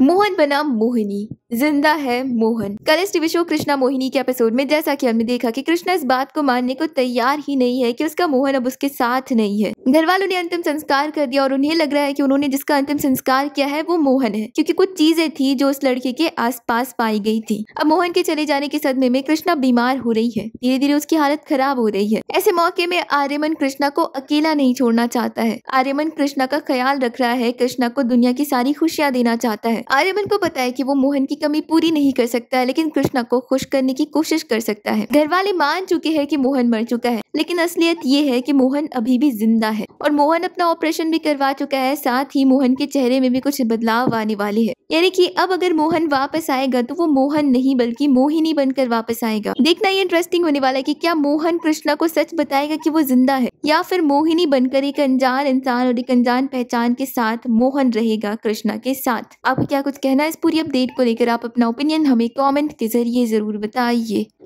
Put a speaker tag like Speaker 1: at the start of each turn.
Speaker 1: मोहन बनाम मोहिनी जिंदा है मोहन कल इस टीवी शो कृष्णा मोहिनी के एपिसोड में जैसा कि हमने देखा कि कृष्णा इस बात को मानने को तैयार ही नहीं है कि उसका मोहन अब उसके साथ नहीं है घर वालों ने अंतिम संस्कार कर दिया और उन्हें लग रहा है कि उन्होंने जिसका अंतिम संस्कार किया है वो मोहन है क्योंकि कुछ चीजें थी जो उस लड़के के आस पाई गई थी अब मोहन के चले जाने के सदमे में कृष्णा बीमार हो रही है धीरे धीरे उसकी हालत खराब हो रही है ऐसे मौके में आर्यमन कृष्णा को अकेला नहीं छोड़ना चाहता है आर्यमन कृष्णा का ख्याल रख रहा है कृष्णा को दुनिया की सारी खुशियाँ देना चाहता है आर्यमन को पता है की वो मोहन की कमी पूरी नहीं कर सकता लेकिन कृष्णा को खुश करने की कोशिश कर सकता है घर वाले मान चुके हैं कि मोहन मर चुका है लेकिन असलियत ये है कि मोहन अभी भी जिंदा है और मोहन अपना ऑपरेशन भी करवा चुका है साथ ही मोहन के चेहरे में भी कुछ बदलाव आने वाले है यानी कि अब अगर मोहन वापस आएगा तो वो मोहन नहीं बल्कि मोहिनी बनकर वापस आएगा देखना ये इंटरेस्टिंग होने वाला है कि क्या मोहन कृष्णा को सच बताएगा कि वो जिंदा है या फिर मोहिनी बनकर एक अनजान इंसान और एक अनजान पहचान के साथ मोहन रहेगा कृष्णा के साथ आपको क्या कुछ कहना है इस पूरी अपडेट को लेकर आप अपना ओपिनियन हमें कॉमेंट के जरिए जरूर बताइए